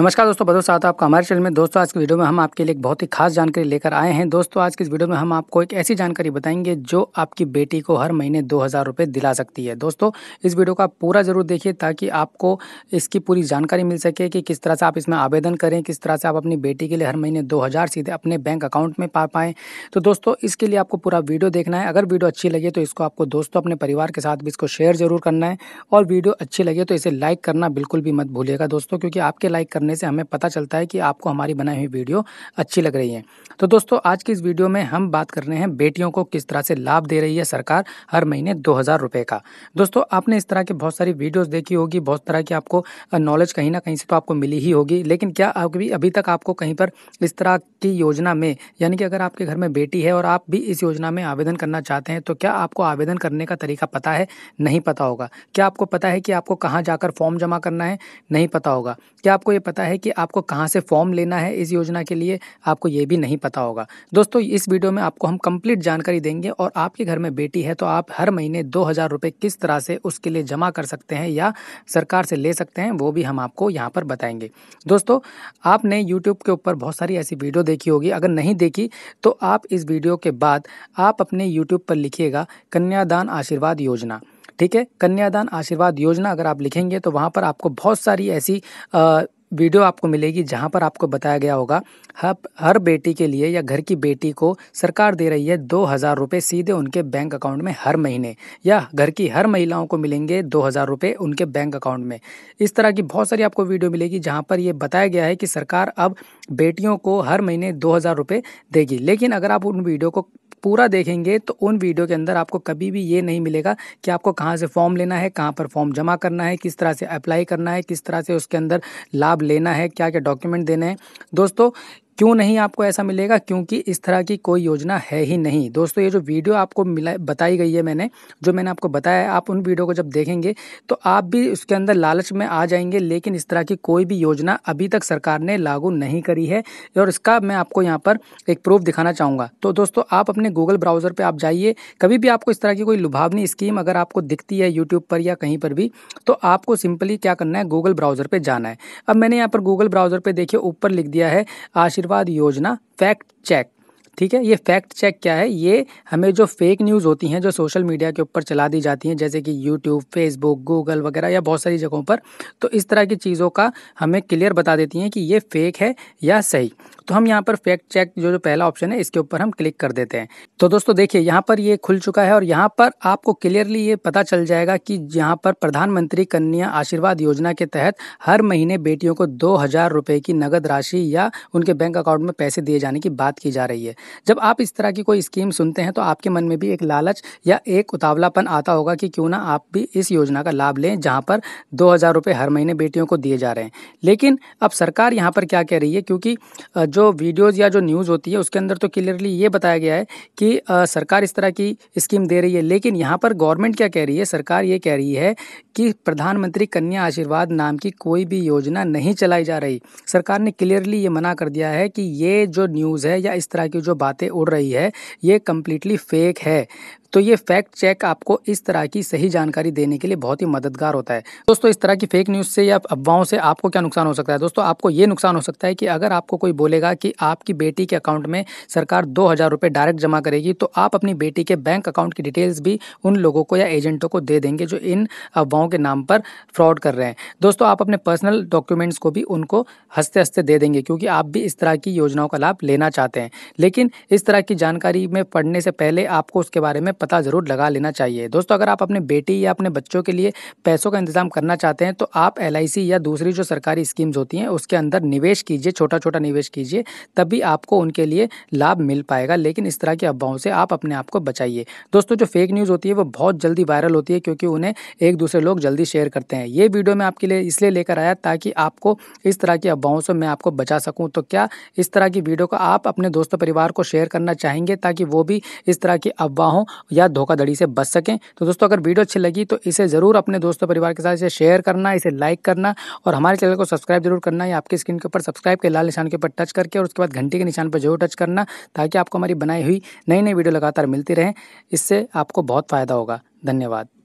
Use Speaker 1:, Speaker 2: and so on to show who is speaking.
Speaker 1: नमस्कार दोस्तों बदो साथ आपका हमारे चैनल में दोस्तों आज की वीडियो में हम आपके लिए एक बहुत ही खास जानकारी लेकर आए हैं दोस्तों आज की इस वीडियो में हम आपको एक ऐसी जानकारी बताएंगे जो आपकी बेटी को हर महीने दो हज़ार रुपये दिला सकती है दोस्तों इस वीडियो का पूरा ज़रूर देखिए ताकि आपको इसकी पूरी जानकारी मिल सके कि किस तरह से आप इसमें आवेदन करें किस तरह से आप अपनी बेटी के लिए हर महीने दो सीधे अपने बैंक अकाउंट में पा पाएँ तो दोस्तों इसके लिए आपको पूरा वीडियो देखना है अगर वीडियो अच्छी लगे तो इसको आपको दोस्तों अपने परिवार के साथ भी इसको शेयर ज़रूर करना है और वीडियो अच्छी लगे तो इसे लाइक करना बिल्कुल भी मत भूलिएगा दोस्तों क्योंकि आपके लाइक करने करने से हमें पता चलता है कि आपको हमारी बनाई हुई वीडियो अच्छी लग रही है तो दोस्तों आज की इस वीडियो में हम बात कर रहे हैं बेटियों को किस तरह से लाभ दे रही है सरकार हर महीने दो हज़ार रुपये का दोस्तों आपने इस तरह की बहुत सारी वीडियोस देखी होगी बहुत तरह की आपको नॉलेज कहीं ना कहीं से तो आपको मिली ही होगी लेकिन क्या अभी अभी तक आपको कहीं पर इस तरह की योजना में यानी कि अगर आपके घर में बेटी है और आप भी इस योजना में आवेदन करना चाहते हैं तो क्या आपको आवेदन करने का तरीका पता है नहीं पता होगा क्या आपको पता है कि आपको कहाँ जाकर फॉर्म जमा करना है नहीं पता होगा क्या आपको ये पता है कि आपको कहाँ से फॉर्म लेना है इस योजना के लिए आपको ये भी नहीं पता होगा दोस्तों इस वीडियो में आपको हम कंप्लीट जानकारी देंगे और आपके घर में बेटी है तो आप हर महीने दो हज़ार रुपये किस तरह से उसके लिए जमा कर सकते हैं या सरकार से ले सकते हैं वो भी हम आपको यहाँ पर बताएंगे दोस्तों आपने यूट्यूब के ऊपर बहुत सारी ऐसी वीडियो देखी होगी अगर नहीं देखी तो आप इस वीडियो के बाद आप अपने यूट्यूब पर लिखिएगा कन्यादान आशीर्वाद योजना ठीक है कन्यादान आशीर्वाद योजना अगर आप लिखेंगे तो वहाँ पर आपको बहुत सारी ऐसी आ, वीडियो आपको मिलेगी जहाँ पर आपको बताया गया होगा हर हर बेटी के लिए या घर की बेटी को सरकार दे रही है दो हज़ार रुपये सीधे उनके बैंक अकाउंट में हर महीने या घर की हर महिलाओं को मिलेंगे दो हज़ार रुपये उनके बैंक अकाउंट में इस तरह की बहुत सारी आपको वीडियो मिलेगी जहाँ पर यह बताया गया है कि सरकार अब बेटियों को हर महीने दो हज़ार रुपये देगी लेकिन अगर आप उन वीडियो को पूरा देखेंगे तो उन वीडियो के अंदर आपको कभी भी ये नहीं मिलेगा कि आपको कहाँ से फॉर्म लेना है कहाँ पर फॉर्म जमा करना है किस तरह से अप्लाई करना है किस तरह से उसके अंदर लाभ लेना है क्या क्या डॉक्यूमेंट देने हैं दोस्तों क्यों नहीं आपको ऐसा मिलेगा क्योंकि इस तरह की कोई योजना है ही नहीं दोस्तों ये जो वीडियो आपको मिला बताई गई है मैंने जो मैंने आपको बताया आप उन वीडियो को जब देखेंगे तो आप भी उसके अंदर लालच में आ जाएंगे लेकिन इस तरह की कोई भी योजना अभी तक सरकार ने लागू नहीं करी है और इसका मैं आपको यहाँ पर एक प्रूफ दिखाना चाहूँगा तो दोस्तों आप अपने गूगल ब्राउज़र पर आप जाइए कभी भी आपको इस तरह की कोई लुभावनी स्कीम अगर आपको दिखती है यूट्यूब पर या कहीं पर भी तो आपको सिंपली क्या करना है गूगल ब्राउज़र पर जाना है अब मैंने यहाँ पर गूगल ब्राउज़र पर देखिए ऊपर लिख दिया है आशीर्वाद आतंकवाद योजना फैक्ट चेक ठीक है ये फैक्ट चेक क्या है ये हमें जो फेक न्यूज़ होती हैं जो सोशल मीडिया के ऊपर चला दी जाती हैं जैसे कि यूट्यूब फेसबुक गूगल वगैरह या बहुत सारी जगहों पर तो इस तरह की चीज़ों का हमें क्लियर बता देती हैं कि ये फेक है या सही तो हम यहाँ पर फैक्ट चेक जो जो पहला ऑप्शन है इसके ऊपर हम क्लिक कर देते हैं तो दोस्तों देखिए यहाँ पर ये खुल चुका है और यहाँ पर आपको क्लियरली ये पता चल जाएगा कि यहाँ पर प्रधानमंत्री कन्या आशीर्वाद योजना के तहत हर महीने बेटियों को दो हजार रुपये की नगद राशि या उनके बैंक अकाउंट में पैसे दिए जाने की बात की जा रही है जब आप इस तरह की कोई स्कीम सुनते हैं तो आपके मन में भी एक लालच या एक उतावलापन आता होगा कि क्यों ना आप भी इस योजना का लाभ लें जहाँ पर दो हज़ार रुपये हर महीने बेटियों को दिए जा रहे हैं लेकिन अब सरकार यहाँ पर क्या कह रही है क्योंकि जो जो वीडियोज़ या जो न्यूज़ होती है उसके अंदर तो क्लियरली ये बताया गया है कि आ, सरकार इस तरह की स्कीम दे रही है लेकिन यहाँ पर गवर्नमेंट क्या कह रही है सरकार ये कह रही है कि प्रधानमंत्री कन्या आशीर्वाद नाम की कोई भी योजना नहीं चलाई जा रही सरकार ने क्लियरली ये मना कर दिया है कि ये जो न्यूज़ है या इस तरह की जो बातें उड़ रही है ये कम्प्लीटली फेक है तो ये फैक्ट चेक आपको इस तरह की सही जानकारी देने के लिए बहुत ही मददगार होता है दोस्तों इस तरह की फेक न्यूज़ से या अफवाहों से आपको क्या नुकसान हो सकता है दोस्तों आपको ये नुकसान हो सकता है कि अगर आपको कोई बोलेगा कि आपकी बेटी के अकाउंट में सरकार दो हज़ार रुपये डायरेक्ट जमा करेगी तो आप अपनी बेटी के बैंक अकाउंट की डिटेल्स भी उन लोगों को या एजेंटों को दे देंगे जो इन अफवाहों के नाम पर फ्रॉड कर रहे हैं दोस्तों आप अपने पर्सनल डॉक्यूमेंट्स को भी उनको हंसते हंसते दे देंगे क्योंकि आप भी इस तरह की योजनाओं का लाभ लेना चाहते हैं लेकिन इस तरह की जानकारी में पढ़ने से पहले आपको उसके बारे में पता ज़रूर लगा लेना चाहिए दोस्तों अगर आप अपने बेटी या अपने बच्चों के लिए पैसों का इंतजाम करना चाहते हैं तो आप एल या दूसरी जो सरकारी स्कीम्स होती हैं उसके अंदर निवेश कीजिए छोटा छोटा निवेश कीजिए तभी आपको उनके लिए लाभ मिल पाएगा लेकिन इस तरह की अफवाहों से आप अपने आप को बचाइए दोस्तों जो फेक न्यूज़ होती है वो बहुत जल्दी वायरल होती है क्योंकि उन्हें एक दूसरे लोग जल्दी शेयर करते हैं ये वीडियो मैं आपके लिए इसलिए लेकर आया ताकि आपको इस तरह की अफवाहों से मैं आपको बचा सकूँ तो क्या इस तरह की वीडियो को आप अपने दोस्तों परिवार को शेयर करना चाहेंगे ताकि वो भी इस तरह की अफवाहों या धोखाधड़ी से बच सकें तो दोस्तों अगर वीडियो अच्छी लगी तो इसे ज़रूर अपने दोस्तों परिवार के साथ इसे शेयर करना इसे लाइक करना और हमारे चैनल को सब्सक्राइब जरूर करना या आपकी स्क्रीन के ऊपर सब्सक्राइब के लाल निशान के ऊपर टच करके और उसके बाद घंटी के निशान पर जरूर टच करना ताकि आपको हमारी बनाई हुई नई नई वीडियो लगातार मिलती रहें इससे आपको बहुत फ़ायदा होगा धन्यवाद